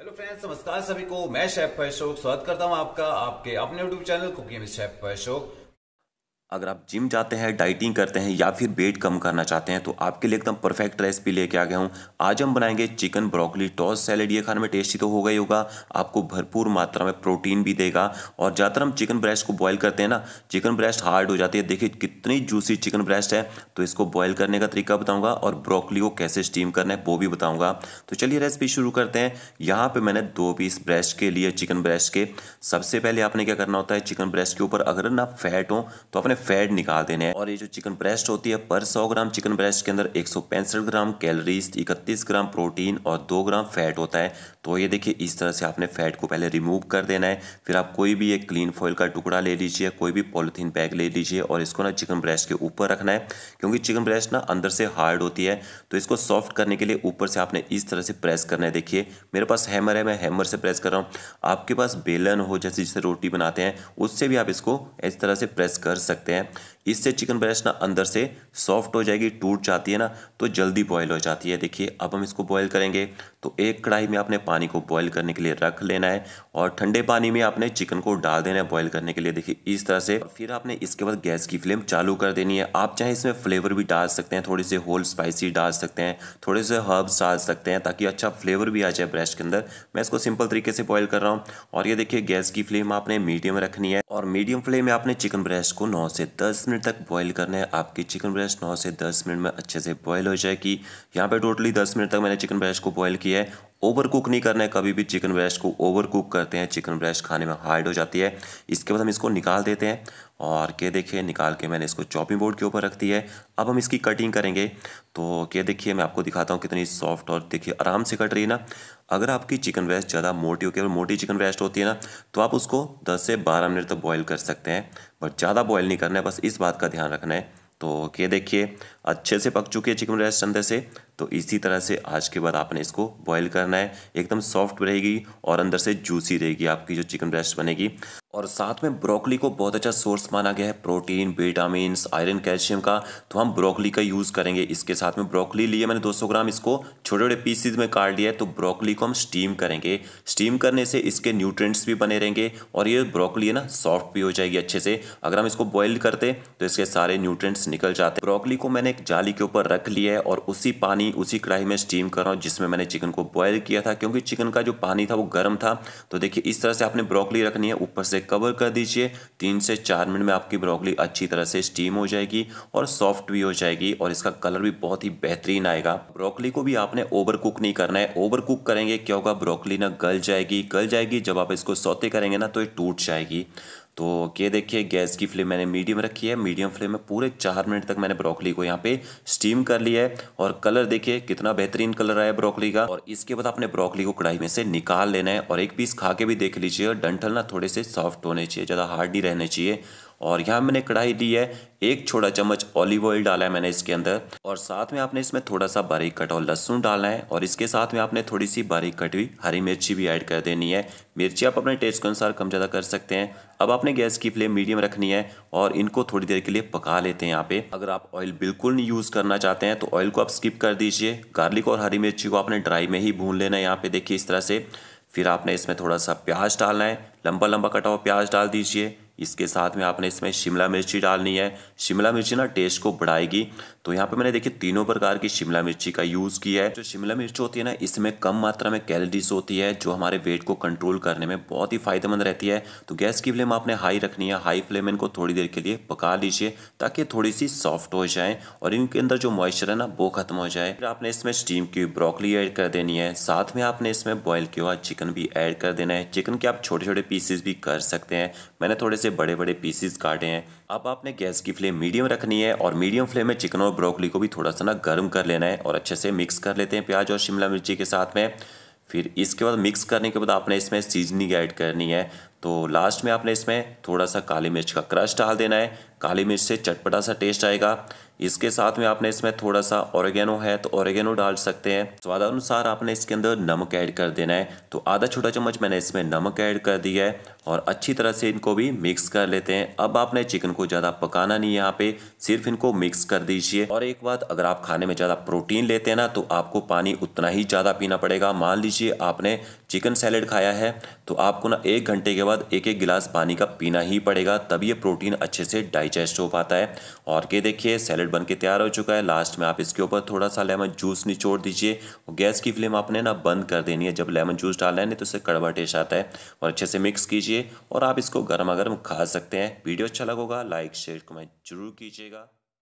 hello friends नमस्कार सभी को मैं शेफ अशोक स्वागत करता हूं आपका आपके अपने YouTube channel cooking chef Ashok अगर आप जिम जाते हैं डाइटिंग करते हैं या फिर वेट कम करना चाहते हैं तो आपके लिए एकदम परफेक्ट रेसिपी लेके आ गया हूँ आज हम बनाएंगे चिकन ब्रोकली टॉस सैलेड ये खाने में टेस्टी तो होगा ही होगा आपको भरपूर मात्रा में प्रोटीन भी देगा और ज़्यादातर हम चिकन ब्रेस्ट को बॉयल करते हैं ना चिकन ब्रेस्ट हार्ड हो जाती है देखिए कितनी जूसी चिकन ब्रेस्ट है तो इसको बॉयल करने का तरीका बताऊँगा और ब्रोकली को कैसे स्टीम करना है वो भी बताऊँगा तो चलिए रेसिपी शुरू करते हैं यहाँ पर मैंने दो पीस ब्रेस्ट के लिए चिकन ब्रेस्ट के सबसे पहले आपने क्या करना होता है चिकन ब्रेस्ट के ऊपर अगर ना फैट हो तो अपने फैट निकाल देने हैं और ये जो चिकन ब्रेस्ट होती है पर 100 ग्राम चिकन ब्रेस्ट के अंदर एक ग्राम कैलोरीज इकतीस ग्राम प्रोटीन और दो ग्राम फैट होता है तो ये देखिए इस तरह से आपने फैट को पहले रिमूव कर देना है फिर आप कोई भी एक क्लीन फॉइल का टुकड़ा ले लीजिए कोई भी पॉलिथीन बैग ले लीजिए और इसको ना चिकन ब्रेस्ट के ऊपर रखना है क्योंकि चिकन ब्रेस्ट ना अंदर से हार्ड होती है तो इसको सॉफ्ट करने के लिए ऊपर से आपने इस तरह से प्रेस करना है देखिए मेरे पास हैमर है मैं हैमर से प्रेस कर रहा हूँ आपके पास बेलन हो जैसे जैसे रोटी बनाते हैं उससे भी आप इसको इस तरह से प्रेस कर सकते सकते हैं इससे चिकन ब्रेस्ट ना अंदर से सॉफ्ट हो जाएगी टूट जाती है ना तो जल्दी बॉयल हो जाती है देखिए अब हम इसको बॉयल करेंगे तो एक कढ़ाई में आपने पानी को बॉयल करने के लिए रख लेना है और ठंडे पानी में आपने चिकन को डाल देना है बॉयल करने के लिए देखिए इस तरह से फिर आपने इसके बाद गैस की फ्लेम चालू कर देनी है आप चाहे इसमें फ्लेवर भी डाल सकते हैं थोड़े से होल स्पाइसी डाल सकते हैं थोड़े से हर्ब्स डाल सकते हैं ताकि अच्छा फ्लेवर भी आ जाए ब्रेस्ट के अंदर मैं इसको सिंपल तरीके से बॉयल कर रहा हूँ और ये देखिए गैस की फ्लेम आपने मीडियम रखनी है और मीडियम फ्लेम में आपने चिकन ब्रेस्ट को नौ से 10 मिनट तक बॉईल करना है आपकी चिकन ब्रेस्ट 9 से 10 मिनट में अच्छे से बॉईल हो जाएगी यहाँ पे टोटली 10 मिनट तक मैंने चिकन ब्रेस्ट को बॉईल किया है ओवर कुक नहीं करना है कभी भी चिकन ब्रेस्ट को ओवर कुक करते हैं चिकन ब्रेस्ट खाने में हार्ड हो जाती है इसके बाद हम इसको निकाल देते हैं और ये देखिए निकाल के मैंने इसको चॉपिंग बोर्ड के ऊपर रख दी है अब हम इसकी कटिंग करेंगे तो ये देखिए मैं आपको दिखाता हूँ कितनी सॉफ्ट और देखिए आराम से कट रही है ना अगर आपकी चिकन वेस्ट ज़्यादा मोटी हो केवल मोटी चिकन वेस्ट होती है ना तो आप उसको 10 से 12 मिनट तक तो बॉयल कर सकते हैं बट ज़्यादा बॉयल नहीं करना है बस इस बात का ध्यान रखना है तो ये देखिए अच्छे से पक चुके हैं चिकन रेस्ट अंदर से तो इसी तरह से आज के बाद आपने इसको बॉईल करना है एकदम सॉफ्ट रहेगी और अंदर से जूसी रहेगी आपकी जो चिकन ब्रेस्ट बनेगी और साथ में ब्रोकली को बहुत अच्छा सोर्स माना गया है प्रोटीन विटामिन आयरन कैल्शियम का तो हम ब्रोकली का यूज़ करेंगे इसके साथ में ब्रोकली लिए मैंने 200 ग्राम इसको छोटे छोटे पीसीज में काट लिया है तो ब्रोकली को हम स्टीम करेंगे स्टीम करने से इसके न्यूट्रिएंट्स भी बने रहेंगे और ये ब्रोकली है ना सॉफ्ट भी हो जाएगी अच्छे से अगर हम इसको बॉयल करते तो इसके सारे न्यूट्रेंट्स निकल जाते ब्रोकली को मैंने एक जाली के ऊपर रख लिया है और उसी पानी उसी कढ़ाई में स्टीम कर रहा हूँ जिसमें मैंने चिकन को बॉयल किया था क्योंकि चिकन का जो पानी था वो गर्म था तो देखिए इस तरह से आपने ब्रोकली रखनी है ऊपर से कवर कर दीजिए तीन से चार मिनट में आपकी ब्रोकली अच्छी तरह से स्टीम हो जाएगी और सॉफ्ट भी हो जाएगी और इसका कलर भी बहुत ही बेहतरीन आएगा ब्रोकली को भी आपने ओवर कुक नहीं करना है ओवर कुक करेंगे क्या होगा ब्रोकली ना गल जाएगी गल जाएगी जब आप इसको सौते करेंगे ना तो ये टूट जाएगी तो ये देखिए गैस की फ्लेम मैंने मीडियम रखी है मीडियम फ्लेम में पूरे चार मिनट तक मैंने ब्रोकली को यहाँ पे स्टीम कर लिया है और कलर देखिए कितना बेहतरीन कलर आया ब्रोकली का और इसके बाद आपने ब्रोकली को कढ़ाई में से निकाल लेना है और एक पीस खा के भी देख लीजिए डंठल ना थोड़े से सॉफ्ट होने चाहिए ज़्यादा हार्ड नहीं रहने चाहिए और यहाँ मैंने कढ़ाई ली है एक छोटा चम्मच ऑलिव ऑयल डाला है मैंने इसके अंदर और साथ में आपने इसमें थोड़ा सा बारीक कटा हुआ लहसुन डालना है और इसके साथ में आपने थोड़ी सी बारीक कटी हुई हरी मिर्ची भी ऐड कर देनी है मिर्ची आप अपने टेस्ट के अनुसार कम ज़्यादा कर सकते हैं अब आपने गैस की फ्लेम मीडियम रखनी है और इनको थोड़ी देर के लिए पका लेते हैं यहाँ पे अगर आप ऑयल बिल्कुल नहीं यूज़ करना चाहते हैं तो ऑयल को आप स्किप कर दीजिए गार्लिक और हरी मिर्ची को आपने ड्राई में ही भून लेना है यहाँ पे देखिए इस तरह से फिर आपने इसमें थोड़ा सा प्याज डालना है लंबा लंबा कटा हुआ प्याज डाल दीजिए इसके साथ में आपने इसमें शिमला मिर्ची डालनी है शिमला मिर्ची ना टेस्ट को बढ़ाएगी तो यहाँ पे मैंने देखिए तीनों प्रकार की शिमला मिर्ची का यूज़ किया है जो शिमला मिर्च होती है ना इसमें कम मात्रा में कैलोरीज होती है जो हमारे वेट को कंट्रोल करने में बहुत ही फायदेमंद रहती है तो गैस की फ्लेम आपने हाई रखनी है हाई फ्लेम इनको थोड़ी देर के लिए पका लीजिए ताकि थोड़ी सी सॉफ्ट हो जाए और इनके अंदर जो मॉइस्चर है ना वो खत्म हो जाए फिर आपने इसमें स्टीम की ब्रोकली ऐड कर देनी है साथ में आपने इसमें बॉयल किया हुआ चिकन भी ऐड कर देना है चिकन के आप छोटे छोटे पीसेस भी कर सकते हैं मैंने थोड़े से से बड़े बड़े पीसीस काटे हैं अब आपने गैस की फ्लेम मीडियम रखनी है और मीडियम फ्लेम में चिकन और ब्रोकली को भी थोड़ा सा ना गर्म कर लेना है और अच्छे से मिक्स कर लेते हैं प्याज और शिमला मिर्ची के साथ में फिर इसके बाद मिक्स करने के बाद आपने इसमें सीजनिंग ऐड करनी है तो लास्ट में आपने इसमें थोड़ा सा काली मिर्च का क्रश डाल देना है काली मिर्च से चटपटा सा टेस्ट आएगा इसके साथ में आपने इसमें थोड़ा सा ऑरेगेनो है तो ऑरेगेनो डाल सकते हैं स्वादानुसार आपने इसके अंदर नमक ऐड कर देना है तो आधा छोटा चम्मच मैंने इसमें नमक ऐड कर दिया है और अच्छी तरह से इनको भी मिक्स कर लेते हैं अब आपने चिकन को ज़्यादा पकाना नहीं यहाँ पे सिर्फ इनको मिक्स कर दीजिए और एक बात अगर आप खाने में ज़्यादा प्रोटीन लेते हैं ना तो आपको पानी उतना ही ज़्यादा पीना पड़ेगा मान लीजिए आपने चिकन सैलेड खाया है तो आपको ना एक घंटे के बाद एक एक गिलास पानी का पीना ही पड़ेगा तभी ये प्रोटीन अच्छे से डाइजेस्ट हो पाता है और ये देखिए सैलेड बन के तैयार हो चुका है लास्ट में आप इसके ऊपर थोड़ा सा लेमन जूस निचोड़ दीजिए और गैस की फ्लेम आपने ना बंद कर देनी है जब लेमन जूस डालना है नहीं तो इससे कड़वा टेस्ट आता है और अच्छे से मिक्स कीजिए और आप इसको गर्मा गर्म खा सकते हैं वीडियो अच्छा लगेगा लाइक शेयर कमेंट जरूर कीजिएगा